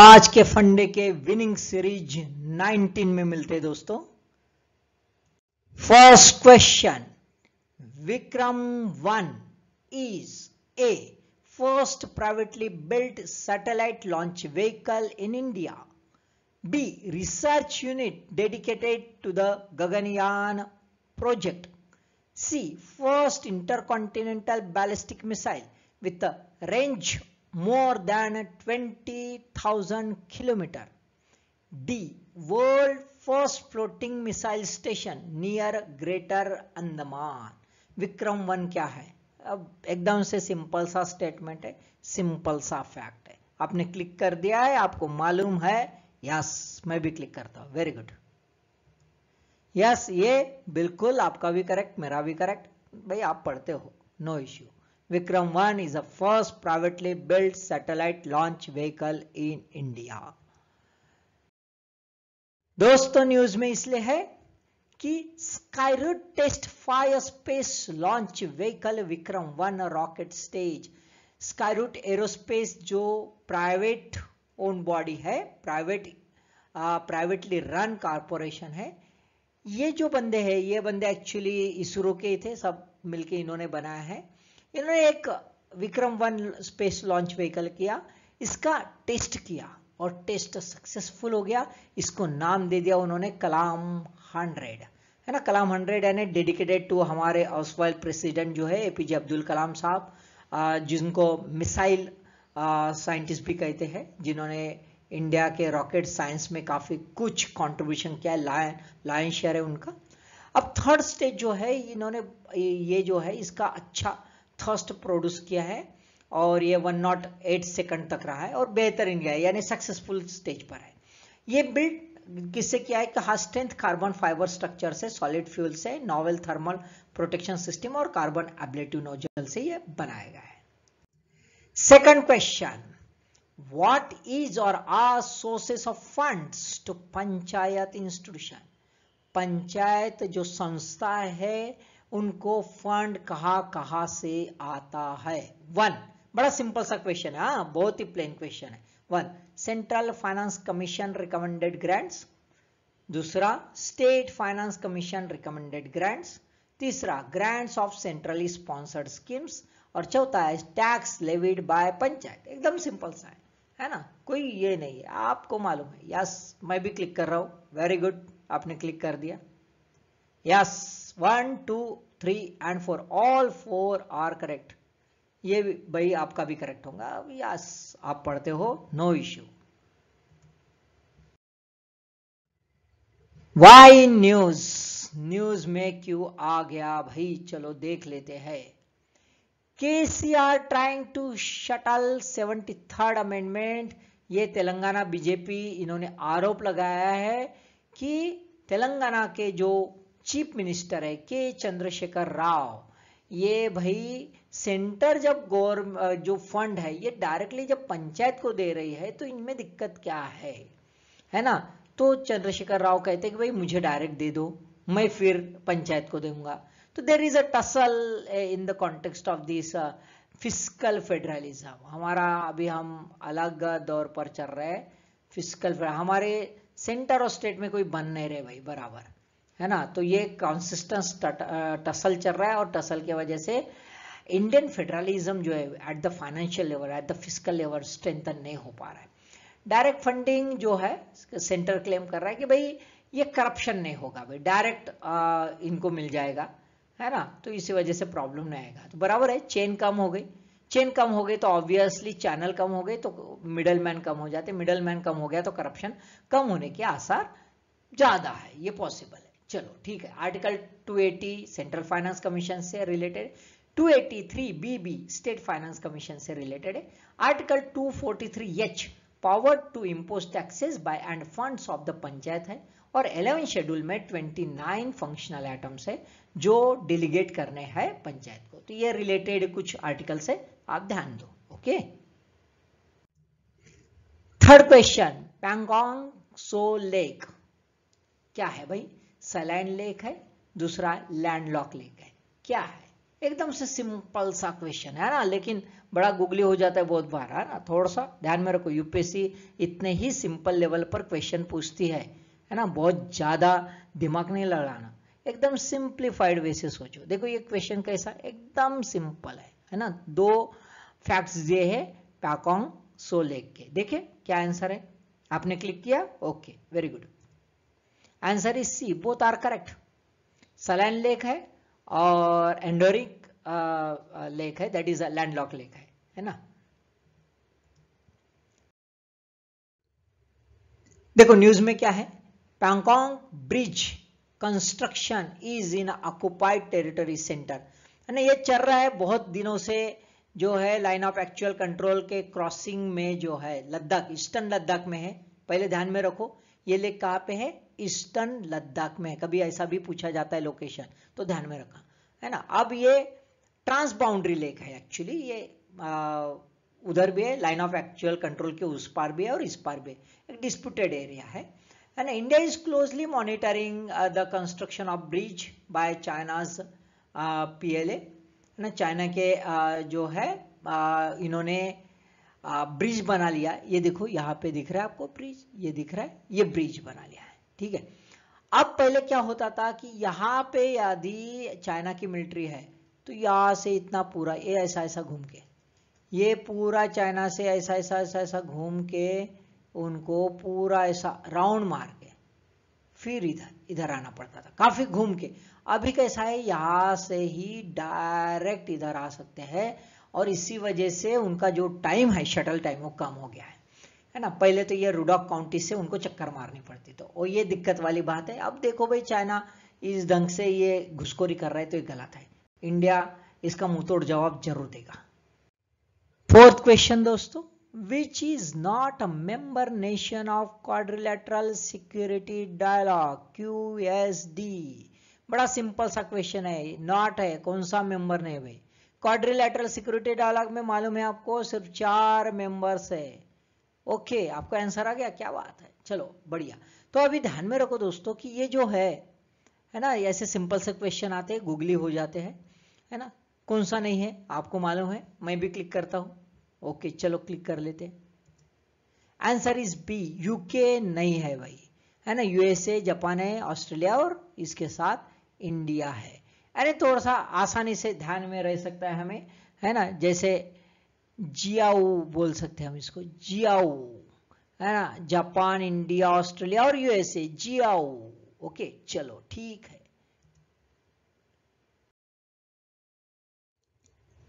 पांच के फंडे के विनिंग सीरीज 19 में मिलते हैं दोस्तों first question Vikram one is a first privately built satellite launch vehicle in India B research unit dedicated to the Gaganyaan project C first intercontinental ballistic missile with range more than 20,000 kilometre D. World first floating missile station near Greater Andaman. Vikram one क्या है अब एकदम से simple सा statement है simple सा fact है आपने क्लिक कर दिया है आपको मालूम है यस मैं भी क्लिक करता हूं वेरी गुड यस ये बिल्कुल आपका भी करेक्ट मेरा भी करेक्ट भाई आप पढ़ते हो no issue Vikram 1 is the first privately built satellite launch vehicle in India. दोस्तों न्यूज में इसलिए है कि Skyroot test fire space launch vehicle Vikram one rocket stage Skyroot aerospace जो प्राइवेट ओन बॉडी है प्राइवेट प्राइवेटली रन कॉरपोरेशन है ये जो बंदे हैं ये बंदे एक्चुअली इसरो के थे सब मिलके इन्होंने बनाया है इन्होंने एक Vikram one space launch vehicle किया इसका टेस्ट किया और टेस्ट सक्सेसफुल हो गया इसको नाम दे दिया उन्होंने कलाम हंड्रेड है ना कलाम हंड्रेड यानी डेडिकेटेड टू हमारे ऑसवाइल प्रेसिडेंट जो है एपीजे अब्दुल कलाम साहब जिनको मिसाइल साइंटिस्ट भी कहते हैं जिन्होंने इंडिया के रॉकेट साइंस में काफ़ी कुछ कंट्रीब्यूशन किया है लायन लायन शेयर है उनका अब थर्ड स्टेज जो है इन्होंने ये जो है इसका अच्छा थर्स्ट प्रोड्यूस किया है और ये वन नॉट एट सेकेंड तक रहा है और बेहतरीन गया है यानी सक्सेसफुल स्टेज पर है ये बिल्ड किससे किया है कि high strength carbon fibre structure से सॉलिड फ्यूल से नॉवेल थर्मल प्रोटेक्शन सिस्टम और कार्बन एबलेटिव नोजल से ये बनाया गया है सेकंड क्वेश्चन व्हाट इज और are sources of fund to panchayat institution panchayat जो संस्था है उनको फंड कहा कहा से आता है वन बड़ा सिंपल सा क्वेश्चन है हाँ बहुत ही प्लेन क्वेश्चन है one central finance commission recommended grants दूसरा state finance commission recommended grants तीसरा grants of centrally sponsored schemes और चौथा है टैक्स लेविड बाय पंचायत एकदम सिंपल सा है है ना कोई ये नहीं है आपको मालूम है यस मैं भी क्लिक कर रहा हूं वेरी गुड आपने क्लिक कर दिया yes one two three and four all four are correct ये भाई आपका भी करेक्ट होगा यस आप पढ़ते हो no issue why news news में क्यों आ गया भाई चलो देख लेते हैं KCR trying to shuttle seventy third amendment ये तेलंगाना बीजेपी इन्होंने आरोप लगाया है कि तेलंगाना के जो चीफ मिनिस्टर है के चंद्रशेखर राव ये भाई सेंटर जब गौर जो फंड है ये डायरेक्टली जब पंचायत को दे रही है तो इनमें दिक्कत क्या है है ना तो चंद्रशेखर राव कहते हैं कि भाई मुझे डायरेक्ट दे दो मैं फिर पंचायत को दूंगा तो there is a tussle in the context of this physical federalism हमारा अभी हम अलग दौर पर चल रहे हैं फिजिकल हमारे सेंटर और स्टेट में कोई बन नहीं रहे भाई बराबर है ना तो ये कॉन्सिस्टेंस टसल चल रहा है और टसल की वजह से इंडियन फेडरलिज्म जो है at the financial level at the physical level strengthen नहीं हो पा रहा है डायरेक्ट फंडिंग जो है सेंटर क्लेम कर रहा है कि भाई ये करप्शन नहीं होगा भाई डायरेक्ट इनको मिल जाएगा है ना तो इसी वजह से प्रॉब्लम नहीं आएगा तो बराबर है चेन कम हो गई चेन कम हो गई तो ऑब्वियसली चैनल कम हो गए तो मिडल मैन कम हो जाते मिडल मैन कम हो गया तो करप्शन कम होने के आसार ज़्यादा है ये पॉसिबल है चलो ठीक है आर्टिकल 280 सेंट्रल फाइनेंस कमीशन से related 283 BB state finance commission से रिलेटेड है article 243 H power to impose taxes by and funds of the panchayat है और 11 शेड्यूल में 29 फंक्शनल आइटम्स है जो डेलीगेट करने हैं पंचायत को तो ये रिलेटेड कुछ आर्टिकल से आप ध्यान दो okay third question Pangong Tso lake क्या है भाई सलाइन लेक है दूसरा लैंडलॉक लेक है क्या है एकदम से सिंपल सा क्वेश्चन है ना लेकिन बड़ा गुगली हो जाता है बहुत बार है ना थोड़ा सा ध्यान में रखो यूपीएससी इतने ही सिंपल लेवल पर क्वेश्चन पूछती है है ना बहुत ज़्यादा दिमाग नहीं लगाना एकदम सिंप्लीफाइड वे से सोचो देखो ये क्वेश्चन कैसा एकदम सिंपल है है ना दो फैक्ट्स ये है पैकोंग सो लेक के देखिए क्या आंसर है आपने क्लिक किया okay very good answer is C both are correct saline lake है और एंडोरिक लेक uh, uh, है that is a landlocked lake है है ना देखो न्यूज में क्या है Pangong bridge construction is in occupied territory center है ना ये चल रहा है बहुत दिनों से जो है लाइन ऑफ एक्चुअल कंट्रोल के क्रॉसिंग में जो है लद्दाख ईस्टर्न लद्दाख में है पहले ध्यान में रखो ये लेक कहाँ पे है ईस्टर्न लद्दाख में है कभी ऐसा भी पूछा जाता है लोकेशन तो ध्यान में रखा है ना अब ये ट्रांस बाउंड्री लेक है एक्चुअली ये आ, उधर भी है लाइन ऑफ एक्चुअल कंट्रोल के उस पार भी है और इस पार भी एक डिस्प्यूटेड एरिया है है ना India is closely monitoring the construction of bridge by China's P L ना चाइना के आ, uh, जो है आ, uh, इन्होंने ब्रिज uh, बना लिया ये देखो यहाँ पे दिख रहा है आपको ब्रिज ये दिख रहा है ये ब्रिज बना लिया ठीक है अब पहले क्या होता था कि यहां पे यदि चाइना की मिलिट्री है तो यहां से इतना पूरा ये ऐसा ऐसा घूम के ये पूरा चाइना से ऐसा ऐसा ऐसा ऐसा घूम के उनको पूरा ऐसा राउंड मार के फिर इधर इधर आना पड़ता था काफी घूम के अभी कैसा है यहां से ही डायरेक्ट इधर आ सकते हैं और इसी वजह से उनका जो टाइम है शटल टाइम वो कम हो गया है है ना पहले तो ये रूडॉक काउंटी से उनको चक्कर मारनी पड़ती तो और ये दिक्कत वाली बात है अब देखो भाई चाइना इस ढंग से ये घुसखोरी कर रहा है तो ये गलत है इंडिया इसका मुंह तोड़ जवाब जरूर देगा फोर्थ क्वेश्चन दोस्तों not a member nation of quadrilateral security dialogue Q S D बड़ा सिंपल सा क्वेश्चन है नॉट है कौन सा मेंबर नहीं भाई क्वाड्रिलेटरल सिक्योरिटी डायलॉग में मालूम है आपको सिर्फ चार मेंबर्स है ओके आपका आंसर आ गया क्या बात है चलो बढ़िया तो अभी ध्यान में रखो दोस्तों कि ये जो है है ना ऐसे सिंपल से क्वेश्चन आते हैं गूगली हो जाते हैं है ना कौन सा नहीं है आपको मालूम है मैं भी क्लिक करता हूं ओके चलो क्लिक कर लेते आंसर इज बी यूके नहीं है भाई है ना यूएसए जापान है ऑस्ट्रेलिया और इसके साथ इंडिया है अरे थोड़ा सा आसानी से ध्यान में रह सकता है हमें है ना जैसे जियाओ बोल सकते हैं हम इसको जियाओ है ना जापान इंडिया ऑस्ट्रेलिया और यूएसए जियाओ ओके चलो ठीक है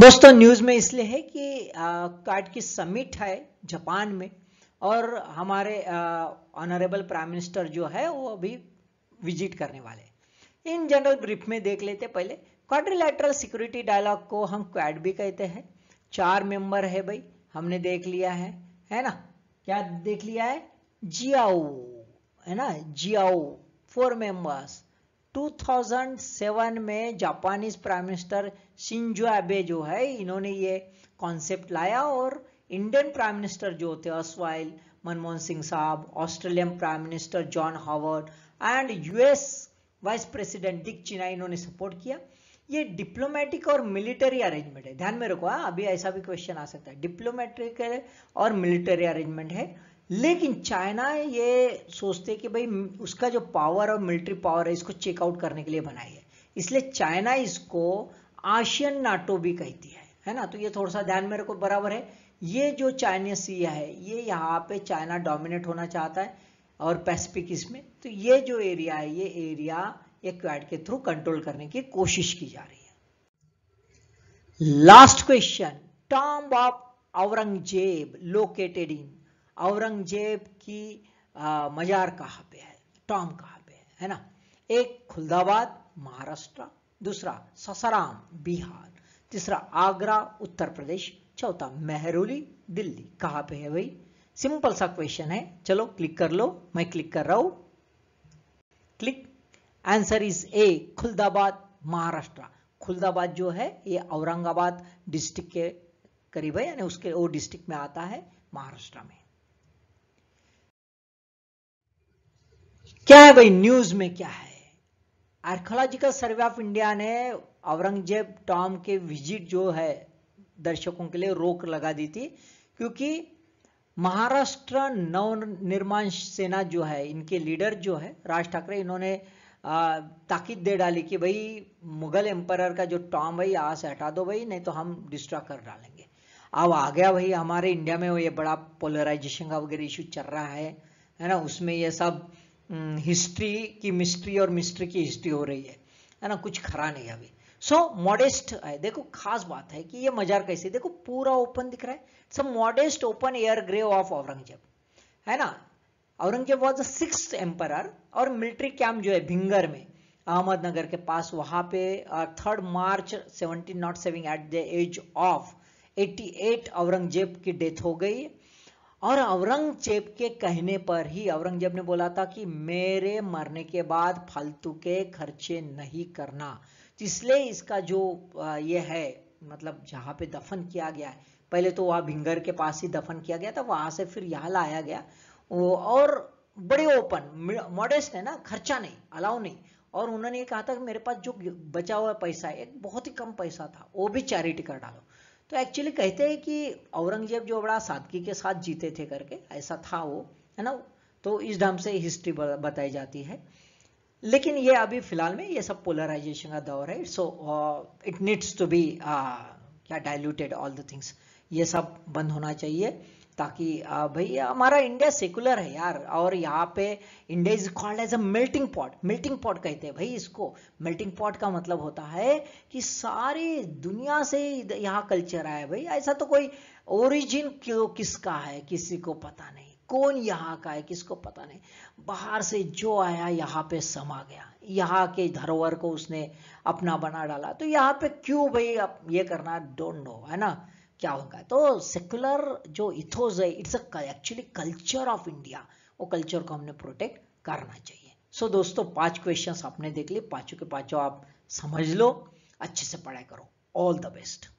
दोस्तों न्यूज में इसलिए है कि कार्ड की समिट है जापान में और हमारे ऑनरेबल प्राइम मिनिस्टर जो है वो अभी विजिट करने वाले इन जनरल ब्रीफ में देख लेते पहले क्वाड्रिलेटरल सिक्योरिटी डायलॉग को हम क्वाड भी कहते हैं चार मेंबर है भाई हमने देख लिया है है ना क्या देख लिया है जियाओ है ना जियाओ फोर मेंबर्स 2007 में जापानीज प्राइम मिनिस्टर शिंजो एबे जो है इन्होंने ये कॉन्सेप्ट लाया और इंडियन प्राइम मिनिस्टर जो थे असवाइल मनमोहन सिंह साहब Australian prime minister John Howard and US vice president Dick Cheney इन्होंने सपोर्ट किया ये डिप्लोमेटिक और मिलिट्री अरेंजमेंट है ध्यान में रखो हा? अभी ऐसा भी क्वेश्चन आ सकता है डिप्लोमेटिक और मिलिट्री अरेंजमेंट है लेकिन चाइना ये सोचते कि भाई उसका जो पावर और मिलिट्री पावर है इसको चेकआउट करने के लिए बनाई है इसलिए चाइना इसको आशियन नाटो भी कहती है है ना तो ये थोड़ा सा ध्यान में रखो बराबर है ये जो चाइनीज सी है ये यहाँ पे चाइना डोमिनेट होना चाहता है और पैसिफिक इसमें तो ये जो एरिया है ये एरिया या के थ्रू कंट्रोल करने की कोशिश की जा रही है last question tomb of Aurangzeb located in Aurangzeb की आ, मजार कहां पे है टॉम कहां पे है है ना एक खुलदाबाद महाराष्ट्र दूसरा ससाराम बिहार तीसरा आगरा उत्तर प्रदेश चौथा मेहरोली दिल्ली कहां पे है भाई सिंपल सा क्वेश्चन है चलो क्लिक कर लो मैं क्लिक कर रहा हूं click answer is A Khuldabad Maharashtra Khuldabad जो है ये औरंगाबाद डिस्ट्रिक्ट के करीब है यानी उसके वो डिस्ट्रिक्ट में आता है महाराष्ट्र में क्या है भाई न्यूज में क्या है आर्कोलॉजिकल सर्वे ऑफ इंडिया ने औरंगजेब टॉम के विजिट जो है दर्शकों के लिए रोक लगा दी थी क्योंकि महाराष्ट्र नव निर्माण सेना जो है इनके लीडर जो है राज ठाकरे इन्होंने ताकीद दे डाली कि भाई मुगल एम्पायर का जो टॉम भाई यहाँ से हटा दो भाई नहीं तो हम डिस्ट्रॉ कर डालेंगे अब आ गया भाई हमारे इंडिया में वो ये बड़ा पोलराइजेशन का वगैरह इशू चल रहा है है ना उसमें ये सब हिस्ट्री की मिस्ट्री और मिस्ट्री की हिस्ट्री हो रही है है ना कुछ खरा नहीं अभी सो मॉडेस्ट है देखो खास बात है कि ये मजार कैसे देखो पूरा ओपन दिख रहा है सब modest open air grave of Aurangzeb है ना Aurangzeb was a six empire और मिलिट्री कैंप जो है भिंगर में अहमदनगर के पास वहां पे third March seventeen nought seven at the age of 88 Aurangzeb की डेथ हो गई और औरंगजेब के कहने पर ही औरंगजेब ने बोला था कि मेरे मरने के बाद फालतू के खर्चे नहीं करना इसलिए इसका जो ये है मतलब जहां पे दफन किया गया है पहले तो वहां भिंगर के पास ही दफन किया गया था वहां से फिर यहां लाया गया वो और बड़े ओपन मॉडेस्ट है ना खर्चा नहीं अलाउ नहीं और उन्होंने ये कहा था कि मेरे पास जो बचा हुआ पैसा है एक बहुत ही कम पैसा था वो भी चैरिटी कर डालो तो एक्चुअली कहते हैं कि औरंगजेब जो बड़ा सादगी के साथ जीते थे करके ऐसा था वो है ना तो इस ढंग से हिस्ट्री बताई जाती है लेकिन ये अभी फिलहाल में ये सब पोलराइजेशन का दौर है so it needs to be क्या डायल्यूटेड ऑल द थिंग्स ये सब बंद होना चाहिए ताकि भाई हमारा इंडिया सेकुलर है यार और यहाँ पे India is called as a melting pot melting pot कहते हैं भाई इसको मेल्टिंग पॉट का मतलब होता है कि सारे दुनिया से यहाँ कल्चर आया भाई ऐसा तो कोई ओरिजिन क्यों किसका है किसी को पता नहीं कौन यहाँ का है किसको पता नहीं बाहर से जो आया यहाँ पे समा गया यहाँ के धरोहर को उसने अपना बना डाला तो यहाँ पे क्यों भाई ये करना डोंट नो है ना क्या होगा तो सेकुलर जो इथोज है it's actually culture of India वो कल्चर को हमने प्रोटेक्ट करना चाहिए सो so, दोस्तों पांच क्वेश्चंस आपने देख लिए पांचों के पांचों आप समझ लो अच्छे से पढ़ाई करो ऑल द बेस्ट